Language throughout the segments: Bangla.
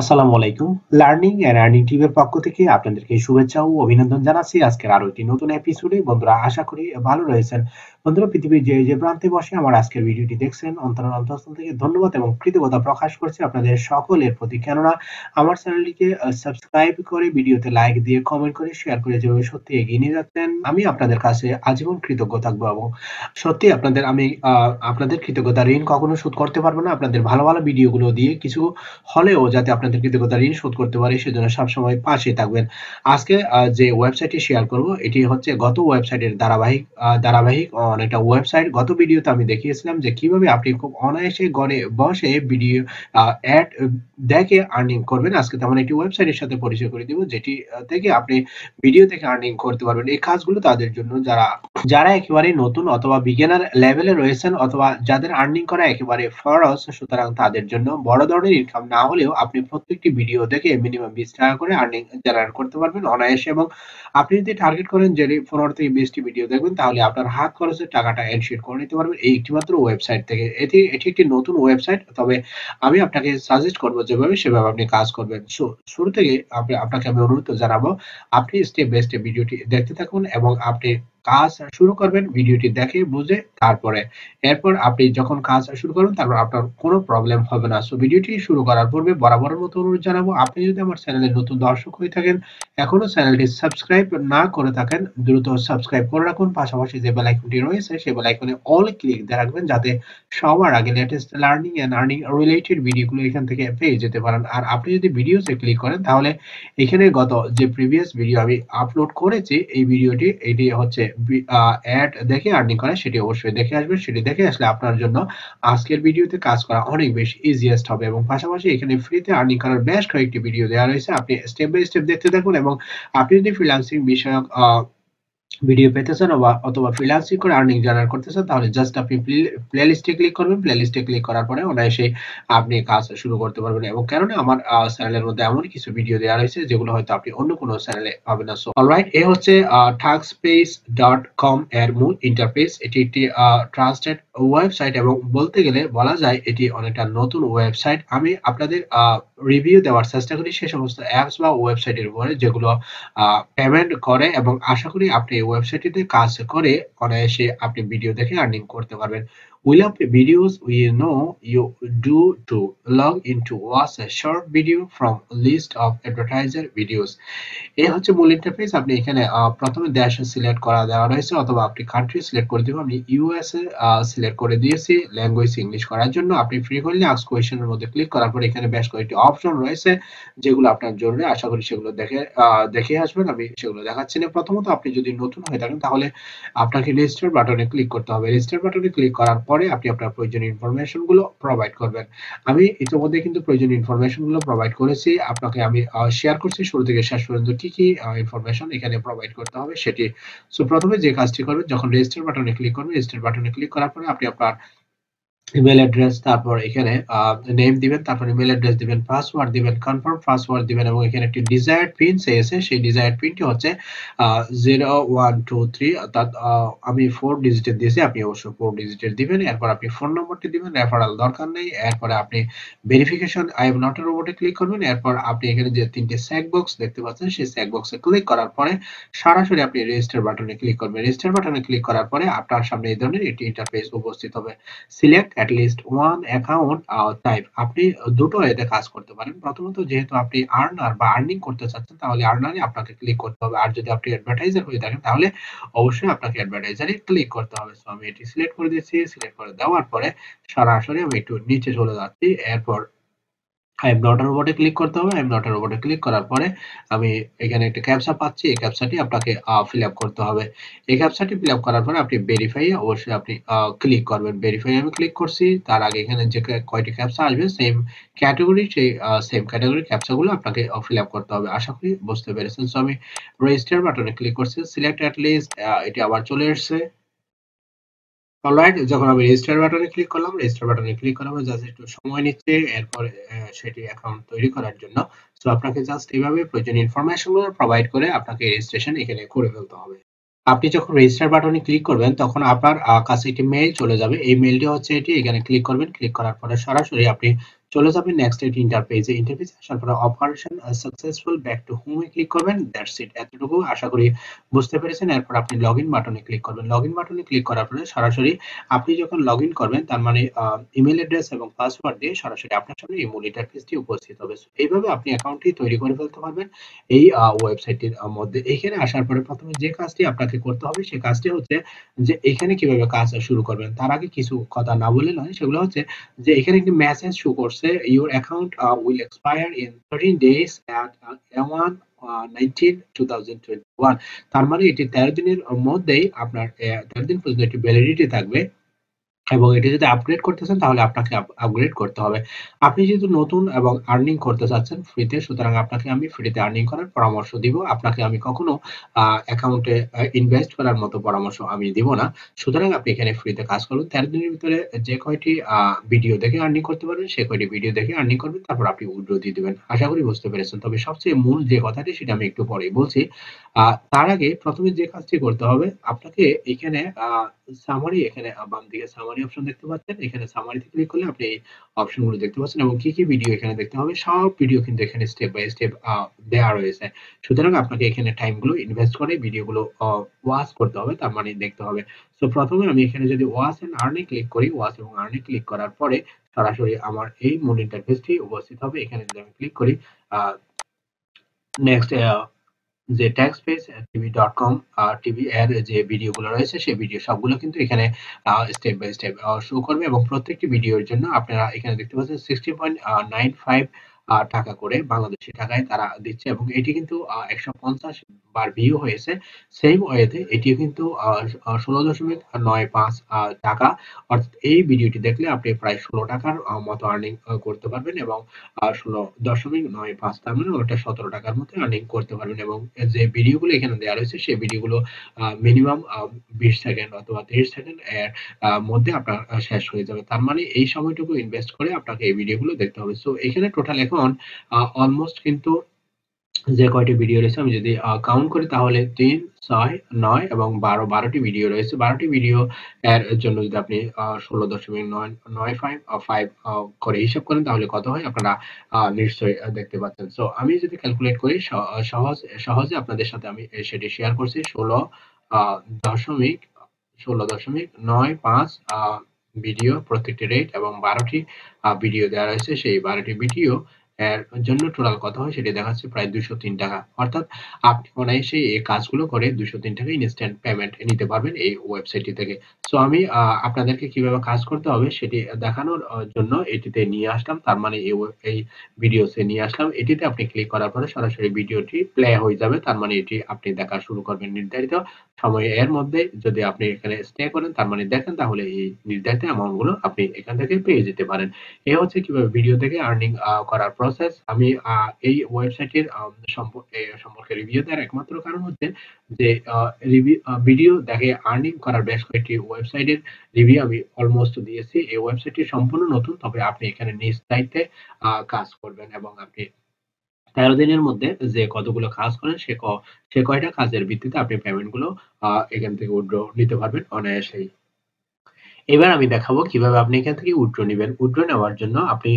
আসসালামু আলাইকুম লার্নিং এন্ড আর্নিং টিমের পক্ষ থেকে আপনাদেরকে শুভেচ্ছা ও অভিনন্দন জানাচ্ছি আজকের আরো একটি নতুন এপিসোডে বন্ধুরা আশা করি ভালো রয়েছেন বন্ধুরা পৃথিবীর যে যে প্রান্তে বসে আমার আজকের ভিডিওটি দেখছেন অন্তর অন্তঃস্থল থেকে ধন্যবাদ এবং কৃতজ্ঞতা প্রকাশ করছি আপনাদের সকলের প্রতি কেননা আমার চ্যানেলটিকে সাবস্ক্রাইব করে ভিডিওতে লাইক দিয়ে কমেন্ট করে শেয়ার করে যেভাবে সত্যি এগিয়ে নিয়ে যাচ্ছেন আমি আপনাদের কাছে আজীবন কৃতজ্ঞ থাকবো এবং সত্যি আপনাদের আমি আপনাদের কৃতজ্ঞতা ঋণ কখনো শোধ করতে পারবো না আপনাদের ভালো ভালো ভিডিওগুলো দিয়ে কিছু হলেও যাতে আপনাদেরকে দেবতা ঋণ শোধ করতে পারে সেজন্য সবসময় পাশে থাকবেন আজকে যে ওয়েবসাইটটি শেয়ার করব এটি হচ্ছে গত ওয়েবসাইটের ধারাবাহিক ধারাবাহিক অনেকটা ওয়েবসাইট গত ভিডিওতে আমি দেখিয়েছিলাম যে কিভাবে আপনি খুব অনায়াসে গড়ে বসে ভিডিও অ্যাড দেখে আর্নিং করবেন আজকে তেমন একটি ওয়েবসাইটের সাথে পরিচয় করে দিব যেটি থেকে আপনি ভিডিও থেকে আর্নিং করতে পারবেন এই কাজগুলো তাদের জন্য যারা যারা একেবারে নতুন অথবা বিজ্ঞানের লেভেলে রয়েছেন অথবা যাদের আর্নিং করা একেবারে ফরস সুতরাং তাদের জন্য বড় ধরনের ইনকাম না হলেও আপনি প্রত্যেকটি ভিডিও দেখে মিনিমাম বিশ টাকা করে আর্নিং জেনারেট করতে পারবেন অনায়াসে এবং আপনি যদি টার্গেট করেন যে পনেরো থেকে বিশটি ভিডিও দেখবেন তাহলে আপনার হাত খরচের টাকাটা এনশিওর করে নিতে পারবেন এই একটিমাত্র ওয়েবসাইট থেকে এটি এটি একটি নতুন ওয়েবসাইট তবে আমি আপনাকে সাজেস্ট করব যেভাবে সেভাবে আপনি কাজ করবেন সো শুরু থেকে আপনাকে আমি অনুরোধ জানাবো আপনি স্টেপ বাই স্টেপ ভিডিওটি দেখতে থাকুন এবং আপনি কাজ শুরু করবেন ভিডিওটি দেখে বুঝে তারপরে এরপর আপনি যখন কাজ শুরু করবেন তারপর আপনার কোনো প্রবলেম হবে না সো ভিডিওটি শুরু করার পূর্বে বরাবরের মতো অনুরোধ জানাবো আপনি যদি আমার চ্যানেলে নতুন দর্শক হয়ে থাকেন এখনো চ্যানেলটি সাবস্ক্রাইব না করে থাকেন দ্রুত সাবস্ক্রাইব করে রাখুন পাশাপাশি যে বেল আইকনটি রয়েছে সেই বেল আইকনে অল ক্লিক দিয়ে রাখবেন যাতে সবার আগে latest learning and earning related ভিডিওগুলো এখান থেকে পেয়ে যেতে পারেন আর আপনি যদি ভিডিওতে ক্লিক করেন তাহলে এখানে গত যে প্রিভিয়াস ভিডিও আমি আপলোড করেছি এই ভিডিওটি এটি হচ্ছে অ্যাড দেখে আর্নিং করে সেটি অবশ্যই দেখে আসবেন সেটি দেখে আসলে আপনার জন্য আজকের ভিডিওতে কাজ করা অনেক বেশি ইজিয়েস্ট হবে এবং পাশাপাশি এখানে ফ্রিতে আর্নিং করার বেশ কয়েকটি ভিডিও দেওয়া রয়েছে আপনি স্টেপ বাই স্টেপ দেখতে থাকুন এবং আপনি যদি ফ্রিলান্সিং বিষয়ক ভিডিও পেতে চান অথবা ফ্রিলান্সিং করে আর্নিং জেনারেট করতে চান তাহলে জাস্ট আপনি প্লেলিস্টে ক্লিক করবেন প্লেলিস্টে ক্লিক করার পরে অনায়াসে আপনি কাজ শুরু করতে পারবেন এবং কারণে আমার চ্যানেলের মধ্যে এমন কিছু ভিডিও দেওয়া রয়েছে যেগুলো হয়তো আপনি অন্য কোনো চ্যানেলে পাবেন না সো অলরাইট এ হচ্ছে টাক্সপেস ডট কম এর মূল ইন্টারফেস এটি একটি ট্রাস্টেড ওয়েবসাইট এবং বলতে গেলে বলা যায় এটি অনেকটা নতুন ওয়েবসাইট আমি আপনাদের রিভিউ দেওয়ার চেষ্টা করি সে সমস্ত অ্যাপস বা ওয়েবসাইটের উপরে যেগুলো পেমেন্ট করে এবং আশা করি আপনি ওয়েবসাইটটিতে কাজ করে অনায়াসে আপনি ভিডিও দেখে আর্নিং করতে পারবেন Without videos we know you do to log in to watch a short video from list of advertiser videos এই হচ্ছে মূল ইন্টারফেস আপনি এখানে প্রথমে দেশ সিলেক্ট করা দেওয়া রয়েছে অথবা আপনি কান্ট্রি সিলেক্ট করে দেবেন আমি ইউএস এ সিলেক্ট করে দিয়েছি ল্যাঙ্গুয়েজ ইংলিশ করার জন্য আপনি ফ্রি করলে আস্ক কোয়েশ্চেনের মধ্যে ক্লিক করার পর এখানে বেশ কয়েকটি অপশন রয়েছে যেগুলো আপনার জন্য আশা করি সেগুলো দেখে দেখে আসবেন আমি সেগুলো দেখাচ্ছি না প্রথমত আপনি যদি নতুন হয়ে থাকেন তাহলে আপনাকে রেজিস্টার বাটনে ক্লিক করতে হবে রেজিস্টার বাটনে ক্লিক করার পর পরে আপনি আপনার প্রয়োজনীয় ইনফরমেশন গুলো প্রোভাইড করবেন আমি ইতিমধ্যে কিন্তু প্রয়োজনীয় ইনফরমেশন গুলো প্রোভাইড করেছি আপনাকে আমি শেয়ার করছি শুরু থেকে শেষ পর্যন্ত কি কি ইনফরমেশন এখানে প্রোভাইড করতে হবে সেটি সো প্রথমে যে কাজটি করবেন যখন রেজিস্টার বাটনে ক্লিক করবেন রেজিস্টার বাটনে ক্লিক করার পরে আপনি আপনার ইমেল অ্যাড্রেস তারপর এখানে নেম দিবেন তারপর ইমেল অ্যাড্রেস দিবেন পাসওয়ার্ড দিবেন কনফার্ম পাসওয়ার্ড দিবেন এবং এখানে একটি ডিজায়ার্ড পিন চেয়েছে সেই ডিজায়ার্ড পিনটি হচ্ছে জিরো ওয়ান টু থ্রি অর্থাৎ আমি ফোর ডিজিটের দিয়েছি আপনি অবশ্যই ফোর ডিজিটের দিবেন এরপর আপনি ফোন নম্বরটি দিবেন রেফারাল দরকার নেই এরপরে আপনি verification I am not a রোবটে ক্লিক করবেন এরপর আপনি এখানে যে তিনটে স্যাক বক্স দেখতে পাচ্ছেন সেই স্যাক বক্সে ক্লিক করার পরে সরাসরি আপনি রেজিস্টার বাটনে ক্লিক করবেন রেজিস্টার বাটনে ক্লিক করার পরে আপনার সামনে এই ধরনের একটি ইন্টারফেস উপস্থিত হবে select at least one account type আপনি দুটো এতে কাজ করতে পারেন প্রথমত যেহেতু আপনি আর্নার বা আর্নিং করতে চাচ্ছেন তাহলে আর্নারে আপনাকে ক্লিক করতে হবে আর যদি আপনি অ্যাডভার্টাইজার হয়ে থাকেন তাহলে অবশ্যই আপনাকে অ্যাডভার্টাইজারে ক্লিক করতে হবে সো আমি এটি সিলেক্ট করে দিচ্ছি সিলেক্ট করে দেওয়ার পরে সরাসরি আমি একটু নিচে চলে যাচ্ছি এরপর আই এম নট রোবটে ক্লিক করতে হবে আই এম নট রোবটে ক্লিক করার পরে আমি এখানে একটা ক্যাপসা পাচ্ছি এই ক্যাপসাটি আপনাকে ফিল আপ করতে হবে এই ক্যাপসাটি ফিল আপ করার পরে আপনি ভেরিফাই অবশ্যই আপনি ক্লিক করবেন ভেরিফাই আমি ক্লিক করছি তার আগে এখানে যে কয়টি ক্যাপসা আসবে সেম ক্যাটাগরি সেই সেম ক্যাটাগরি ক্যাপসাগুলো আপনাকে ফিল আপ করতে হবে আশা করি বুঝতে পেরেছেন সো আমি রেজিস্টার বাটনে ক্লিক করছি সিলেক্ট অ্যাট লিস্ট এটি আবার চলে এসছে অলরাইট যখন আমি রেজিস্টার বাটনে ক্লিক করলাম রেজিস্টার বাটনে ক্লিক করার পর জাস্ট একটু সময় নিচ্ছে এরপর সেটি অ্যাকাউন্ট তৈরি করার জন্য সো আপনাকে জাস্ট এইভাবে প্রয়োজনীয় ইনফরমেশনগুলো প্রোভাইড করে আপনাকে রেজিস্ট্রেশন এখানে করে ফেলতে হবে আপনি যখন রেজিস্টার বাটনে ক্লিক করবেন তখন আপনার কাছে একটি মেইল চলে যাবে এই মেইলটি হচ্ছে এটি এখানে ক্লিক করবেন ক্লিক করার পরে সরাসরি আপনি চলে যাবেন নেক্সট এট ইন্টারফেসে ইন্টারপেজ আসার পরে operation successful back to home এ ক্লিক করবেন দ্যাটস ইট এতটুকু আশা করি বুঝতে পেরেছেন এরপর আপনি লগইন বাটনে ক্লিক করবেন লগইন বাটনে ক্লিক করার পরে সরাসরি আপনি যখন লগইন করবেন তার মানে ইমেল uh, অ্যাড্রেস এবং পাসওয়ার্ড দিয়ে সরাসরি আপনার সামনে এই মূল ইন্টারফেসটি উপস্থিত হবে এইভাবে আপনি অ্যাকাউন্টটি তৈরি করে ফেলতে পারবেন এই ওয়েবসাইটটির uh, uh, মধ্যে এখানে আসার পরে প্রথমে যে কাজটি আপনাকে করতে হবে সেই কাজটি হচ্ছে যে এখানে কিভাবে কাজ শুরু করবেন তার আগে কিছু কথা না বলে নয় সেগুলো হচ্ছে যে এখানে একটি মেসেজ শো করছে হচ্ছে your account will expire in thirteen days at one nineteen two thousand twenty one তার মানে এটি তেরো দিনের মধ্যেই আপনার তেরো দিন পর্যন্ত একটি ভ্যালিডিটি থাকবে এবং এটি যদি আপগ্রেড করতে চান তাহলে আপনাকে আপগ্রেড করতে হবে আপনি যেহেতু নতুন এবং আর্নিং করতে চাচ্ছেন ফ্রিতে সুতরাং আপনাকে আমি ফ্রিতে আর্নিং করার পরামর্শ দিব আপনাকে আমি কখনো অ্যাকাউন্টে ইনভেস্ট করার মতো পরামর্শ আমি দিব না সুতরাং আপনি এখানে ফ্রিতে কাজ করুন তেরো দিনের ভিতরে যে কয়টি ভিডিও দেখে আর্নিং করতে পারবেন সে কয়টি ভিডিও দেখে আর্নিং করবেন তারপর আপনি উইড্রো দিয়ে দেবেন আশা করি বুঝতে পেরেছেন তবে সবচেয়ে মূল যে কথাটি সেটা আমি একটু পরেই বলছি তার আগে প্রথমে যে কাজটি করতে হবে আপনাকে এখানে সামারি এখানে বাম দিকে সামারি অপশন দেখতে পাচ্ছেন এখানে সামারিতে ক্লিক করলে আপনি এই অপশনগুলো দেখতে পাচ্ছেন এবং কি কি ভিডিও এখানে দেখতে হবে সব ভিডিও কিন্তু এখানে স্টেপ বাই স্টেপ দেওয়া রয়েছে সুতরাং আপনাকে এখানে টাইমগুলো ইনভেস্ট করে ভিডিওগুলো ওয়াচ করতে হবে তার মানে দেখতে হবে তো প্রথমে আমি এখানে যদি ওয়াচ এন্ড আর্নিং ক্লিক করি ওয়াচ এবং আর্নিং ক্লিক করার পরে সরাসরি আমার এই মূল ইন্টারফেসটি উপস্থিত হবে এখানে যদি আমি ক্লিক করি নেক্সট যে tax page TV dot com TV এর যে ভিডিওগুলো রয়েছে সেই ভিডিও সবগুলো কিন্তু এখানে স্টেপ বাই স্টেপ শো করবে এবং প্রত্যেকটি ভিডিওর জন্য আপনারা এখানে দেখতে পাচ্ছেন সিক্সটি পয়েন্ট নাইন ফাইভ টাকা করে বাংলাদেশি টাকায় তারা দিচ্ছে এবং এটি কিন্তু একশো পঞ্চাশ বার ভিউ হয়েছে সেম ওয়েতে এটিও কিন্তু ষোলো দশমিক নয় পাঁচ টাকা অর্থাৎ এই ভিডিওটি দেখলে আপনি প্রায় ষোলো টাকার মতো আর্নিং করতে পারবেন এবং ষোলো দশমিক নয় পাঁচ তার মানে ওটা সতেরো টাকার মতো আর্নিং করতে পারবেন এবং যে ভিডিওগুলো এখানে দেওয়া রয়েছে সেই ভিডিওগুলো মিনিমাম বিশ সেকেন্ড অথবা তিরিশ সেকেন্ড এর মধ্যে আপনার শেষ হয়ে যাবে তার মানে এই সময়টুকু ইনভেস্ট করে আপনাকে এই ভিডিওগুলো দেখতে হবে সো এখানে টোটাল এখন অলমোস্ট কিন্তু যে কয়টি ভিডিও রয়েছে আমি যদি কাউন্ট করি তাহলে তিন ছয় নয় এবং বারো বারোটি ভিডিও রয়েছে বারোটি ভিডিও এর জন্য যদি আপনি ষোলো দশমিক নয় নয় ফাইভ ফাইভ করে হিসাব করেন তাহলে কত হয় আপনারা নিশ্চয়ই দেখতে পাচ্ছেন সো আমি যদি ক্যালকুলেট করি সহজ সহজে আপনাদের সাথে আমি সেটি শেয়ার করছি ষোলো দশমিক ষোলো দশমিক নয় পাঁচ ভিডিও প্রত্যেকটি রেট এবং বারোটি ভিডিও দেওয়া রয়েছে সেই বারোটি ভিডিও জন্য টোটাল কত হয় সেটা দেখাচ্ছে প্রায় দুশো তিন টাকা অর্থাৎ আপনি অনায়াসে এই কাজগুলো করে দুশো তিন টাকা ইনস্ট্যান্ট পেমেন্ট নিতে পারবেন এই ওয়েবসাইটটি থেকে সো আমি আপনাদেরকে কিভাবে কাজ করতে হবে সেটি দেখানোর জন্য এটিতে নিয়ে আসলাম তার মানে এই এই ভিডিওসে নিয়ে আসলাম এটিতে আপনি ক্লিক করার পরে সরাসরি ভিডিওটি প্লে হয়ে যাবে তার মানে এটি আপনি দেখা শুরু করবেন নির্ধারিত সময় এর মধ্যে যদি আপনি এখানে স্টে করেন তার মানে দেখেন তাহলে এই নির্ধারিত অ্যামাউন্টগুলো আপনি এখান থেকে পেয়ে যেতে পারেন এ হচ্ছে কিভাবে ভিডিও থেকে আর্নিং করার প্রসেস প্রসেস আমি এই ওয়েবসাইটের সম্পর্কে রিভিউ দেওয়ার একমাত্র কারণ হচ্ছে যে ভিডিও দেখে আর্নিং করার বেশ কয়েকটি ওয়েবসাইটের রিভিউ আমি অলমোস্ট দিয়েছি এই ওয়েবসাইটটি সম্পূর্ণ নতুন তবে আপনি এখানে নিজ দায়িত্বে কাজ করবেন এবং আপনি তেরো দিনের মধ্যে যে কতগুলো কাজ করেন সে সে কয়টা কাজের ভিত্তিতে আপনি পেমেন্টগুলো এখান থেকে উইড্র নিতে পারবেন অনায়াসেই এবার আমি দেখাবো কিভাবে আপনি এখান থেকে উইথড্র নেবেন উইথড্র নেওয়ার জন্য আপনি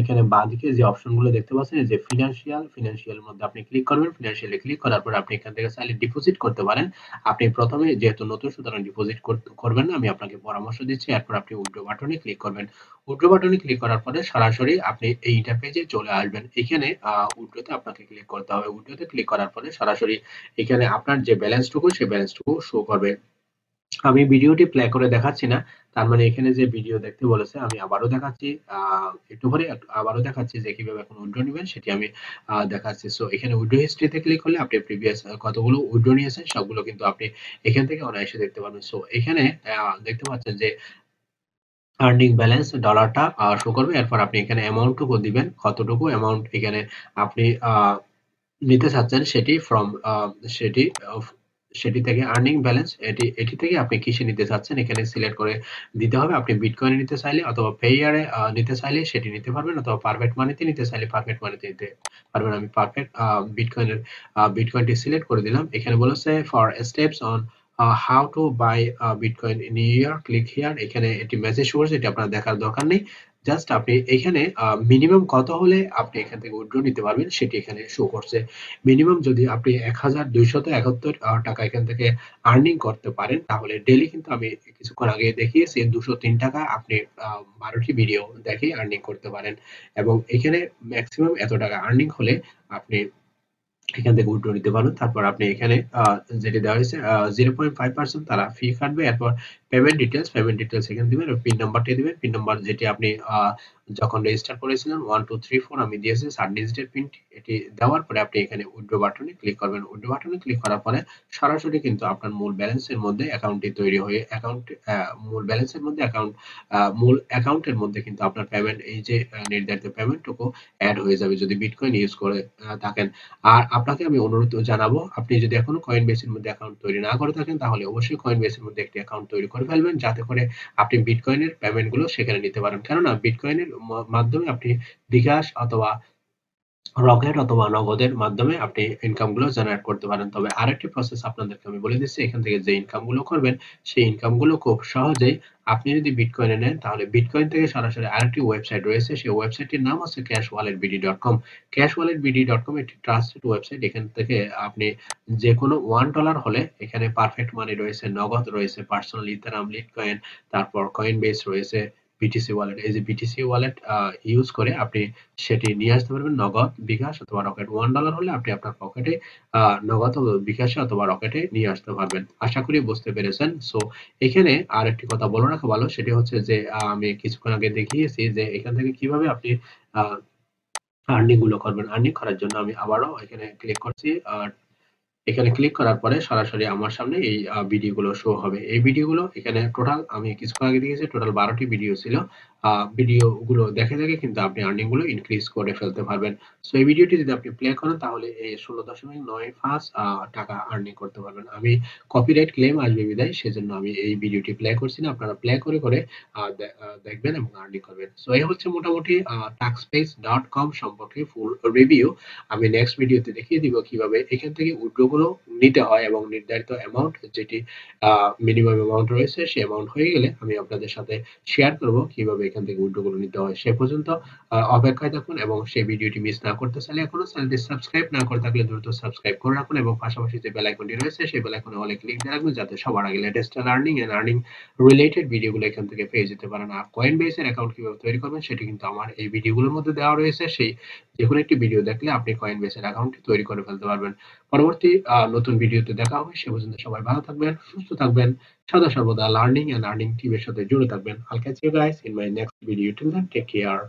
এখানে বাঁদিকে যে অপশনগুলো দেখতে পাচ্ছেন যে ফিনান্সিয়াল ফিনান্সিয়াল মধ্যে আপনি ক্লিক করবেন ফিনান্সিয়ালে ক্লিক করার পর আপনি এখান থেকে চাইলে ডিপোজিট করতে পারেন আপনি প্রথমে যেহেতু নতুন সুতরাং ডিপোজিট করবেন না আমি আপনাকে পরামর্শ দিচ্ছি এরপর আপনি উইথড্র বাটনে ক্লিক করবেন উইথড্র বাটনে ক্লিক করার পরে সরাসরি আপনি এই ইন্টারফেসে চলে আসবেন এখানে উইথড্রতে আপনাকে ক্লিক করতে হবে উইথড্রতে ক্লিক করার পরে সরাসরি এখানে আপনার যে ব্যালেন্সটুকু সেই ব্যালেন্সটুকু শো করবে আমি ভিডিওটি প্লে করে দেখাচ্ছি না তার মানে এখানে যে ভিডিও দেখতে বলেছে আমি আবারও দেখাচ্ছি একটু পরে আবারও দেখাচ্ছি যে কিভাবে এখন উইড্রো নেবেন সেটি আমি দেখাচ্ছি সো এখানে উইড্রো হিস্ট্রিতে ক্লিক করলে আপনি প্রিভিয়াস কতগুলো উইড্রো নিয়েছেন সবগুলো কিন্তু আপনি এখান থেকে অনায়াসে দেখতে পারবেন সো এখানে দেখতে পাচ্ছেন যে আর্নিং ব্যালেন্স ডলারটা শো করবে এরপর আপনি এখানে অ্যামাউন্টটুকু দিবেন কতটুকু অ্যামাউন্ট এখানে আপনি নিতে চাচ্ছেন সেটি ফ্রম সেটি সেটি থেকে আর্নিং ব্যালেন্স এটি এটি থেকে আপনি কিসে নিতে চাচ্ছেন এখানে সিলেক্ট করে দিতে হবে আপনি বিটকয়েনে নিতে চাইলে অথবা পেয়ারে নিতে চাইলে সেটি নিতে পারবেন অথবা পারফেক্ট মানিতে নিতে চাইলে পারফেক্ট মানিতে নিতে পারবেন আমি পারফেক্ট বিটকয়েনের বিটকয়েনটি সিলেক্ট করে দিলাম এখানে বলেছে four steps on how to buy bitcoin in year click here এখানে একটি মেসেজ করছে এটি আপনার দেখার দরকার নেই জাস্ট আপনি এখানে মিনিমাম কত হলে আপনি এখান থেকে উইড্রো নিতে পারবেন সেটি এখানে শো করছে মিনিমাম যদি আপনি এক হাজার দুইশত একাত্তর টাকা এখান থেকে আর্নিং করতে পারেন তাহলে ডেলি কিন্তু আমি কিছুক্ষণ আগে দেখিয়েছি দুশো তিন টাকা আপনি বারোটি ভিডিও দেখে আর্নিং করতে পারেন এবং এখানে ম্যাক্সিমাম এত টাকা আর্নিং হলে আপনি এখান থেকে উইড্রো নিতে পারেন তারপর আপনি এখানে যেটি দেওয়া হয়েছে জিরো পয়েন্ট ফাইভ পার্সেন্ট তারা ফি কাটবে এরপর পেমেন্ট ডিটেলস পেমেন্ট ডিটেলস এখানে দিবেন পিন নাম্বারটা দিবেন পিন নাম্বার যেটি আপনি যখন রেজিস্টার করেছিলেন ওয়ান টু থ্রি ফোর আমি দিয়েছি সার ডিজিটের পিন এটি দেওয়ার পরে আপনি এখানে উইড্রো বাটনে ক্লিক করবেন উইড্রো বাটনে ক্লিক করার পরে সরাসরি কিন্তু আপনার মূল ব্যালেন্সের মধ্যে অ্যাকাউন্টটি তৈরি হয়ে অ্যাকাউন্ট মূল ব্যালেন্সের মধ্যে অ্যাকাউন্ট মূল অ্যাকাউন্টের মধ্যে কিন্তু আপনার পেমেন্ট এই যে নির্ধারিত পেমেন্টটুকু অ্যাড হয়ে যাবে যদি বিটকয়েন ইউজ করে থাকেন আর আপনাকে আমি অনুরোধ জানাবো আপনি যদি এখনো কয়েন বেসের মধ্যে অ্যাকাউন্ট তৈরি না করে থাকেন তাহলে অবশ্যই কয়েন বেসের মধ্যে একটি অ্যাকাউন্ট তৈরি করে করে ফেলবেন যাতে করে আপনি বিটকয়েনের পেমেন্টগুলো সেখানে নিতে পারেন কেননা বিটকয়েনের মাধ্যমে আপনি বিকাশ অথবা রকেট অথবা নগদের মাধ্যমে আপনি ইনকাম গুলো জেনারেট করতে পারেন তবে আরেকটি প্রসেস আপনাদেরকে আমি বলে দিচ্ছি এখান থেকে যে ইনকাম গুলো করবেন সেই ইনকাম গুলো খুব সহজেই আপনি যদি বিটকয়েনে নেন তাহলে বিটকয়েন থেকে সরাসরি আরেকটি ওয়েবসাইট রয়েছে সেই ওয়েবসাইটটির নাম হচ্ছে cash wallet BD dot com cash wallet BD dot com একটি ট্রাস্টেড ওয়েবসাইট এখান থেকে আপনি যে কোনো ওয়ান ডলার হলে এখানে পারফেক্ট মানি রয়েছে নগদ রয়েছে পার্সোনাল ইথারাম লিটকয়েন কয়েন তারপর কয়েন বেস রয়েছে বিটিসি ওয়ালেট এই যে বিটিসি ওয়ালেট ইউজ করে আপনি সেটি নিয়ে আসতে পারবেন নগদ বিকাশ অথবা রকেট ওয়ান ডলার হলে আপনি আপনার পকেটে নগদ বিকাশে অথবা রকেটে নিয়ে আসতে পারবেন আশা করি বুঝতে পেরেছেন সো এখানে আর একটি কথা বলে রাখা ভালো সেটি হচ্ছে যে আমি কিছুক্ষণ আগে দেখিয়েছি যে এখান থেকে কিভাবে আপনি আর্নিং গুলো করবেন আর্নিং করার জন্য আমি আবারও এখানে ক্লিক করছি আর এখানে ক্লিক করার পরে সরাসরি আমার সামনে এই ভিডিওগুলো শো হবে এই ভিডিওগুলো এখানে টোটাল আমি কিছুক্ষণ আগে দেখেছি টোটাল বারোটি ভিডিও ছিল ভিডিওগুলো দেখে দেখে কিন্তু আপনি আর্নিংগুলো ইনক্রিজ করে ফেলতে পারবেন সো এই ভিডিওটি যদি আপনি প্লে করেন তাহলে এই ষোলো দশমিক নয় পাঁচ টাকা আর্নিং করতে পারবেন আমি কপিরাইট ক্লেম আসবে বিদায় সেজন্য আমি এই ভিডিওটি প্লে করছি না আপনারা প্লে করে করে দেখবেন এবং আর্নিং করবেন সো এই হচ্ছে মোটামুটি টাক্সপেস ডট কম সম্পর্কে ফুল রিভিউ আমি নেক্সট ভিডিওতে দেখিয়ে দিব কিভাবে এখান থেকে উইড্রো মূল্যগুলো নিতে হয় এবং নির্ধারিত অ্যামাউন্ট যেটি মিনিমাম অ্যামাউন্ট রয়েছে সেই অ্যামাউন্ট হয়ে গেলে আমি আপনাদের সাথে শেয়ার করব কিভাবে এখান থেকে উইড্রোগুলো নিতে হয় সে পর্যন্ত অপেক্ষায় থাকুন এবং সেই ভিডিওটি মিস না করতে চাইলে এখনো চ্যানেলটি সাবস্ক্রাইব না করে থাকলে দ্রুত সাবস্ক্রাইব করে রাখুন এবং পাশাপাশি যে বেল আইকনটি রয়েছে সেই বেল আইকনে অনেক ক্লিক দিয়ে রাখবেন যাতে সবার আগে latest learning and earning related ভিডিওগুলো এখান থেকে পেয়ে যেতে পারেন আর কয়েন বেসের অ্যাকাউন্ট কিভাবে তৈরি করবেন সেটি কিন্তু আমার এই ভিডিওগুলোর মধ্যে দেওয়া রয়েছে সেই যে কোনো একটি ভিডিও দেখলে আপনি কয়েন বেসের অ্যাকাউন্টটি তৈরি করে ফেলতে পারবেন পরবর্তী নতুন ভিডিওতে দেখা হবে সে পর্যন্ত সবাই ভালো থাকবেন সুস্থ থাকবেন সদা সর্বদা লার্নিং অ্যান্ড আর্নিং টিমের সাথে জুড়ে থাকবেন I'll catch you guys in my next video till then take care